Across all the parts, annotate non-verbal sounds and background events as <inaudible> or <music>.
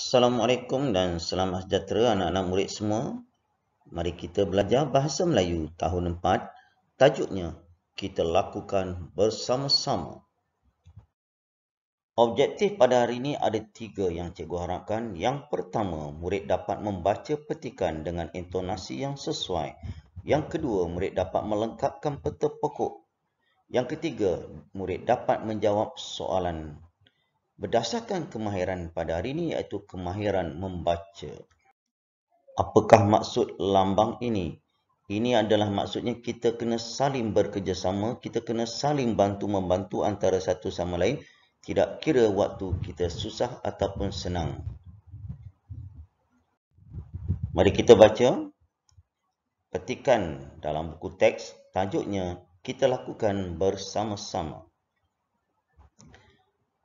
Assalamualaikum dan selamat sejahtera anak-anak murid semua. Mari kita belajar Bahasa Melayu tahun 4. Tajuknya, kita lakukan bersama-sama. Objektif pada hari ini ada tiga yang cikgu harapkan. Yang pertama, murid dapat membaca petikan dengan intonasi yang sesuai. Yang kedua, murid dapat melengkapkan peta pokok. Yang ketiga, murid dapat menjawab soalan berdasarkan kemahiran pada hari ini iaitu kemahiran membaca. Apakah maksud lambang ini? Ini adalah maksudnya kita kena saling bekerjasama, kita kena saling bantu-membantu antara satu sama lain, tidak kira waktu kita susah ataupun senang. Mari kita baca petikan dalam buku teks, tajuknya kita lakukan bersama-sama.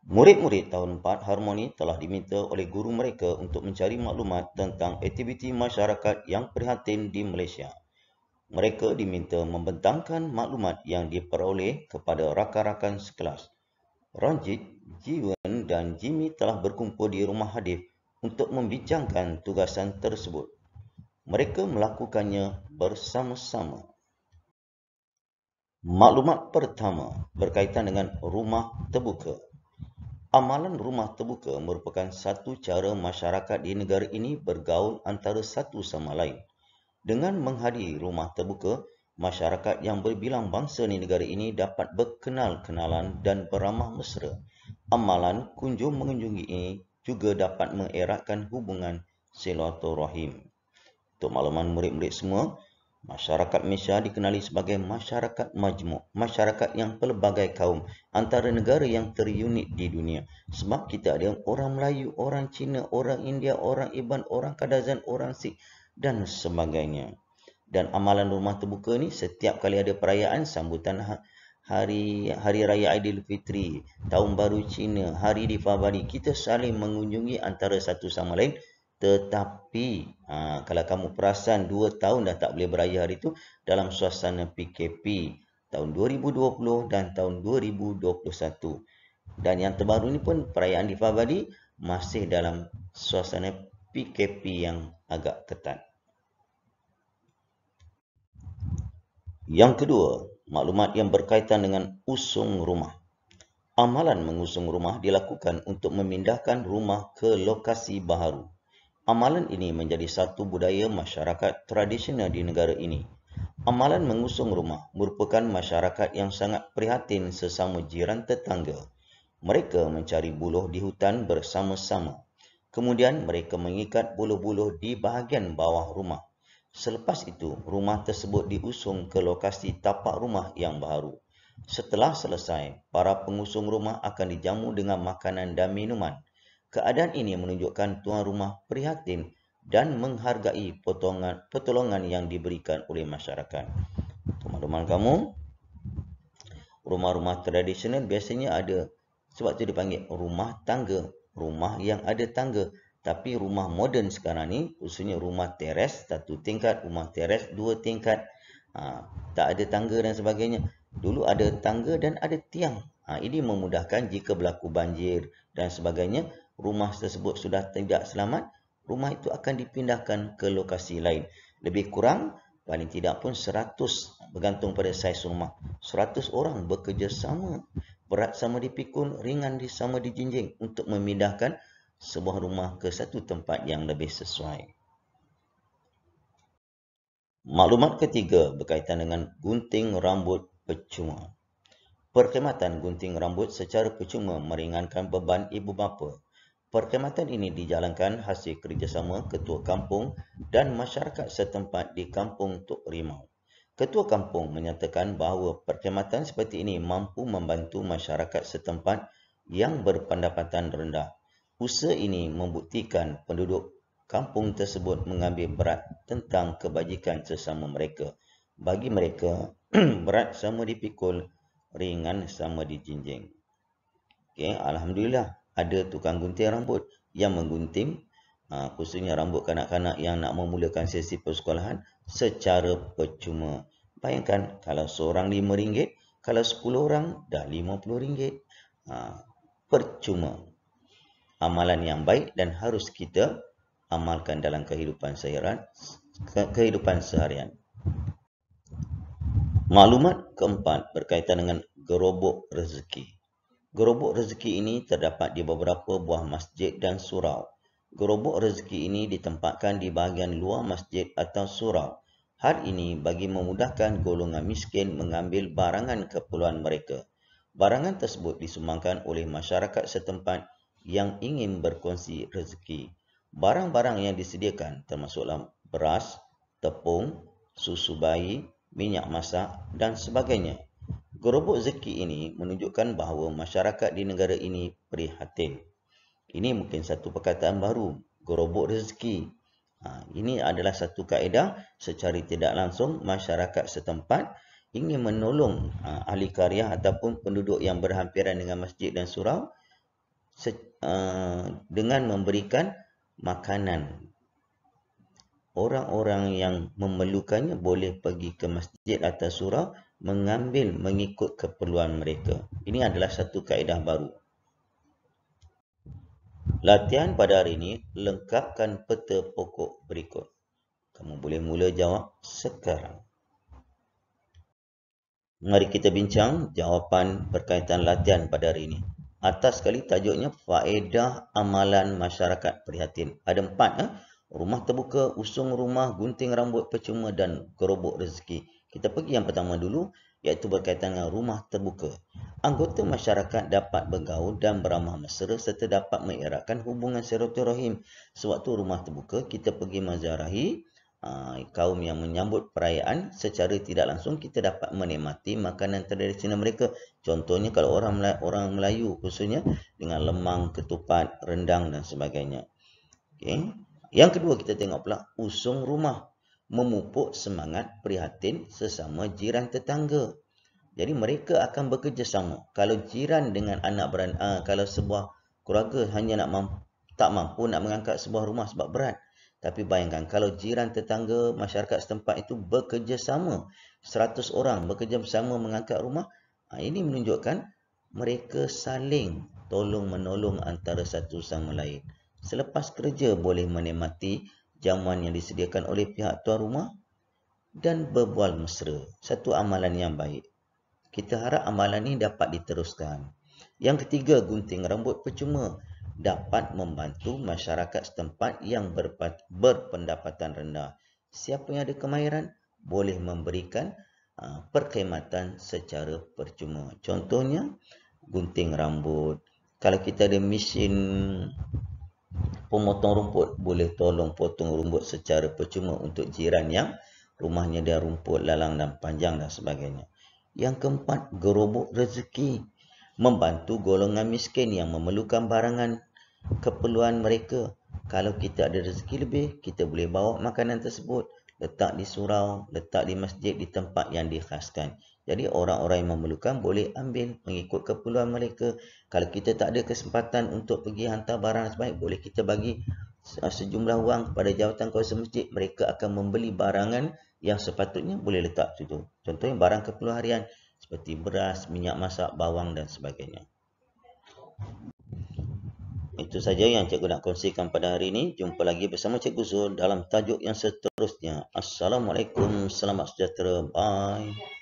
Murid-murid tahun 4 Harmoni telah diminta oleh guru mereka untuk mencari maklumat tentang aktiviti masyarakat yang prihatin di Malaysia. Mereka diminta membentangkan maklumat yang diperoleh kepada rakan-rakan sekelas. Ranjit, Jiwen dan Jimmy telah berkumpul di rumah Hadif untuk membincangkan tugasan tersebut. Mereka melakukannya bersama-sama. Maklumat pertama berkaitan dengan rumah terbuka. Amalan rumah terbuka merupakan satu cara masyarakat di negara ini bergaul antara satu sama lain. Dengan menghadiri rumah terbuka, masyarakat yang berbilang bangsa di negara ini dapat berkenal-kenalan dan beramah mesra. Amalan kunjung-mengunjungi ini juga dapat mengeratkan hubungan silaturahim. Untuk makluman murid-murid semua, Masyarakat Malaysia dikenali sebagai masyarakat majmuk, masyarakat yang pelbagai kaum, antara negara yang terunit di dunia. Sebab kita ada orang Melayu, orang Cina, orang India, orang Iban, orang Kadazan, orang Sikh dan sebagainya. Dan amalan rumah terbuka ni setiap kali ada perayaan sambutan ha- hari hari raya Aidilfitri, tahun baru Cina, hari Deepavali, kita saling mengunjungi antara satu sama lain tetapi ha, kalau kamu perasan 2 tahun dah tak boleh beraya hari itu dalam suasana PKP tahun 2020 dan tahun 2021. Dan yang terbaru ini pun perayaan di Deepavali masih dalam suasana PKP yang agak ketat. Yang kedua, maklumat yang berkaitan dengan usung rumah. Amalan mengusung rumah dilakukan untuk memindahkan rumah ke lokasi baharu. Amalan ini menjadi satu budaya masyarakat tradisional di negara ini. Amalan mengusung rumah merupakan masyarakat yang sangat prihatin sesama jiran tetangga. Mereka mencari buluh di hutan bersama-sama. Kemudian mereka mengikat buluh-buluh di bahagian bawah rumah. Selepas itu, rumah tersebut diusung ke lokasi tapak rumah yang baru. Setelah selesai, para pengusung rumah akan dijamu dengan makanan dan minuman. Keadaan ini menunjukkan tuan rumah prihatin dan menghargai potongan, pertolongan yang diberikan oleh masyarakat. Teman-teman kamu, rumah-rumah tradisional biasanya ada sebab itu dipanggil rumah tangga, rumah yang ada tangga. Tapi rumah moden sekarang ni, khususnya rumah teres, satu tingkat, rumah teres, dua tingkat, ha, tak ada tangga dan sebagainya. Dulu ada tangga dan ada tiang. Ha, ini memudahkan jika berlaku banjir dan sebagainya, rumah tersebut sudah tidak selamat, rumah itu akan dipindahkan ke lokasi lain. Lebih kurang, paling tidak pun 100 bergantung pada saiz rumah. 100 orang bekerjasama, berat sama dipikul, ringan sama dijinjing untuk memindahkan sebuah rumah ke satu tempat yang lebih sesuai. Maklumat ketiga berkaitan dengan gunting rambut percuma. Perkhidmatan gunting rambut secara percuma meringankan beban ibu bapa Perkhidmatan ini dijalankan hasil kerjasama ketua kampung dan masyarakat setempat di kampung Tok Rimau. Ketua kampung menyatakan bahawa perkhidmatan seperti ini mampu membantu masyarakat setempat yang berpendapatan rendah. Usaha ini membuktikan penduduk kampung tersebut mengambil berat tentang kebajikan sesama mereka. Bagi mereka, <clears throat> berat sama dipikul, ringan sama dijinjing. Okay, Alhamdulillah ada tukang gunting rambut yang menggunting ha, khususnya rambut kanak-kanak yang nak memulakan sesi persekolahan secara percuma. Bayangkan kalau seorang lima ringgit, kalau sepuluh orang dah lima puluh ringgit. Ha, percuma. Amalan yang baik dan harus kita amalkan dalam kehidupan seharian. Kehidupan seharian. Maklumat keempat berkaitan dengan gerobok rezeki. Gerobok rezeki ini terdapat di beberapa buah masjid dan surau. Gerobok rezeki ini ditempatkan di bahagian luar masjid atau surau. Hal ini bagi memudahkan golongan miskin mengambil barangan keperluan mereka. Barangan tersebut disumbangkan oleh masyarakat setempat yang ingin berkongsi rezeki. Barang-barang yang disediakan termasuklah beras, tepung, susu bayi, minyak masak dan sebagainya. Gerobok zeki ini menunjukkan bahawa masyarakat di negara ini prihatin. Ini mungkin satu perkataan baru, gerobok rezeki. Ha, ini adalah satu kaedah secara tidak langsung masyarakat setempat ingin menolong ha, ahli karya ataupun penduduk yang berhampiran dengan masjid dan surau se, ha, dengan memberikan makanan. Orang-orang yang memerlukannya boleh pergi ke masjid atau surau mengambil mengikut keperluan mereka. Ini adalah satu kaedah baru. Latihan pada hari ini, lengkapkan peta pokok berikut. Kamu boleh mula jawab sekarang. Mari kita bincang jawapan berkaitan latihan pada hari ini. Atas sekali tajuknya, Faedah Amalan Masyarakat Prihatin. Ada empat. Eh? Rumah terbuka, usung rumah, gunting rambut percuma dan kerobok rezeki. Kita pergi yang pertama dulu iaitu berkaitan dengan rumah terbuka. Anggota masyarakat dapat bergaul dan beramah mesra serta dapat mengeratkan hubungan silaturahim. Sewaktu rumah terbuka, kita pergi menziarahi ah, kaum yang menyambut perayaan secara tidak langsung kita dapat menikmati makanan tradisional mereka. Contohnya kalau orang Melayu, orang Melayu khususnya dengan lemang, ketupat, rendang dan sebagainya. Okay. Yang kedua kita tengok pula usung rumah memupuk semangat prihatin sesama jiran tetangga. Jadi mereka akan bekerjasama. Kalau jiran dengan anak beran, uh, kalau sebuah keluarga hanya nak mampu, tak mampu nak mengangkat sebuah rumah sebab berat. Tapi bayangkan kalau jiran tetangga masyarakat setempat itu bekerjasama. 100 orang bekerjasama mengangkat rumah. Uh, ini menunjukkan mereka saling tolong menolong antara satu sama lain. Selepas kerja boleh menikmati jamuan yang disediakan oleh pihak tuan rumah dan berbual mesra. Satu amalan yang baik. Kita harap amalan ini dapat diteruskan. Yang ketiga, gunting rambut percuma dapat membantu masyarakat setempat yang berpendapatan rendah. Siapa yang ada kemahiran boleh memberikan ah, perkhidmatan secara percuma. Contohnya, gunting rambut. Kalau kita ada mesin pemotong rumput boleh tolong potong rumput secara percuma untuk jiran yang rumahnya dia rumput lalang dan panjang dan sebagainya. Yang keempat, gerobok rezeki. Membantu golongan miskin yang memerlukan barangan keperluan mereka. Kalau kita ada rezeki lebih, kita boleh bawa makanan tersebut letak di surau, letak di masjid, di tempat yang dikhaskan. Jadi orang-orang yang memerlukan boleh ambil mengikut keperluan mereka. Kalau kita tak ada kesempatan untuk pergi hantar barang sebaik, boleh kita bagi eh, sejumlah wang kepada jawatan kuasa masjid. Mereka akan membeli barangan yang sepatutnya boleh letak tu. Contohnya barang keperluan harian seperti beras, minyak masak, bawang dan sebagainya. Itu saja yang cikgu nak kongsikan pada hari ini. Jumpa lagi bersama cikgu Zul dalam tajuk yang seterusnya. Assalamualaikum. Selamat sejahtera. Bye.